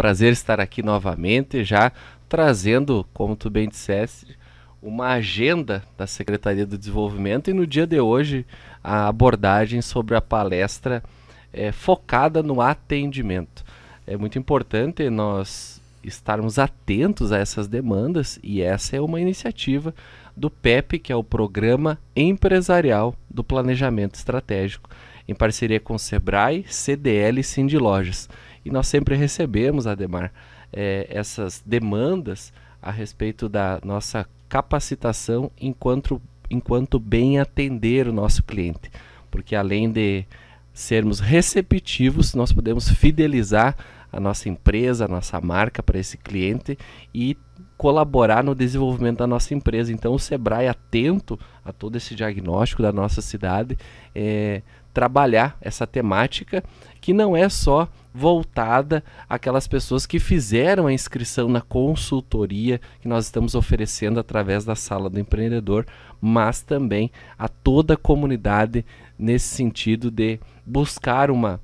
prazer estar aqui novamente, já trazendo, como tu bem disseste, uma agenda da Secretaria do Desenvolvimento e no dia de hoje a abordagem sobre a palestra é, focada no atendimento. É muito importante nós estarmos atentos a essas demandas e essa é uma iniciativa do PEP, que é o Programa Empresarial do Planejamento Estratégico em parceria com Sebrae, CDL e Cindy Lojas. E nós sempre recebemos, Ademar, é, essas demandas a respeito da nossa capacitação enquanto, enquanto bem atender o nosso cliente. Porque além de sermos receptivos, nós podemos fidelizar a nossa empresa, a nossa marca para esse cliente e colaborar no desenvolvimento da nossa empresa. Então, o Sebrae, atento a todo esse diagnóstico da nossa cidade, é, trabalhar essa temática que não é só voltada àquelas pessoas que fizeram a inscrição na consultoria que nós estamos oferecendo através da Sala do Empreendedor, mas também a toda a comunidade nesse sentido de buscar uma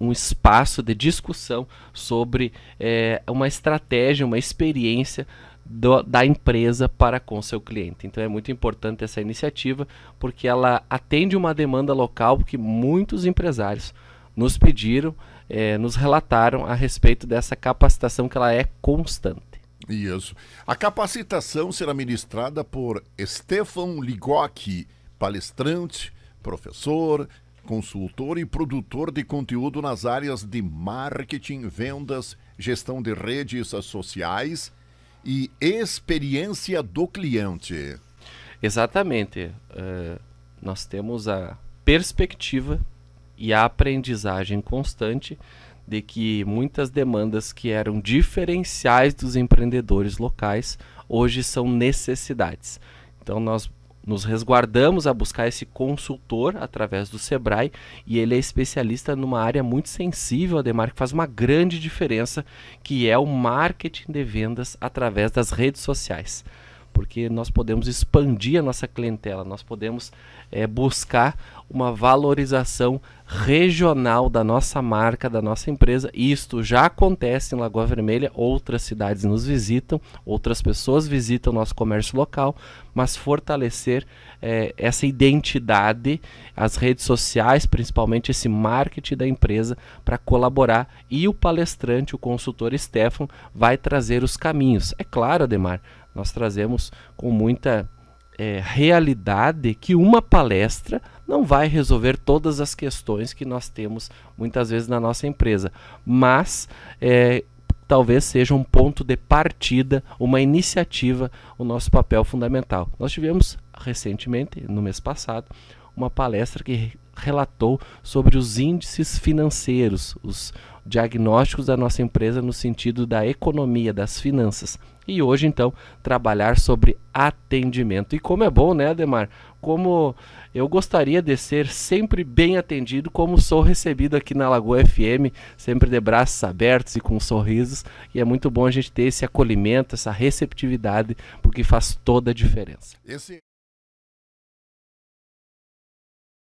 um espaço de discussão sobre é, uma estratégia, uma experiência do, da empresa para com seu cliente. Então é muito importante essa iniciativa porque ela atende uma demanda local que muitos empresários nos pediram, eh, nos relataram a respeito dessa capacitação que ela é constante. Isso. A capacitação será ministrada por Stefan Ligocchi, palestrante, professor, consultor e produtor de conteúdo nas áreas de marketing, vendas, gestão de redes sociais e experiência do cliente. Exatamente. Uh, nós temos a perspectiva e a aprendizagem constante de que muitas demandas que eram diferenciais dos empreendedores locais hoje são necessidades. Então nós nos resguardamos a buscar esse consultor através do Sebrae e ele é especialista numa área muito sensível, Ademar, que faz uma grande diferença, que é o marketing de vendas através das redes sociais porque nós podemos expandir a nossa clientela, nós podemos é, buscar uma valorização regional da nossa marca, da nossa empresa. Isto já acontece em Lagoa Vermelha, outras cidades nos visitam, outras pessoas visitam o nosso comércio local, mas fortalecer é, essa identidade, as redes sociais, principalmente esse marketing da empresa, para colaborar. E o palestrante, o consultor Stefan, vai trazer os caminhos. É claro, Ademar nós trazemos com muita é, realidade que uma palestra não vai resolver todas as questões que nós temos muitas vezes na nossa empresa, mas é, talvez seja um ponto de partida, uma iniciativa, o nosso papel fundamental. Nós tivemos recentemente, no mês passado, uma palestra que relatou sobre os índices financeiros, os diagnósticos da nossa empresa no sentido da economia, das finanças. E hoje, então, trabalhar sobre atendimento. E como é bom, né, Ademar? Como eu gostaria de ser sempre bem atendido, como sou recebido aqui na Lagoa FM, sempre de braços abertos e com sorrisos. E é muito bom a gente ter esse acolhimento, essa receptividade, porque faz toda a diferença. Esse...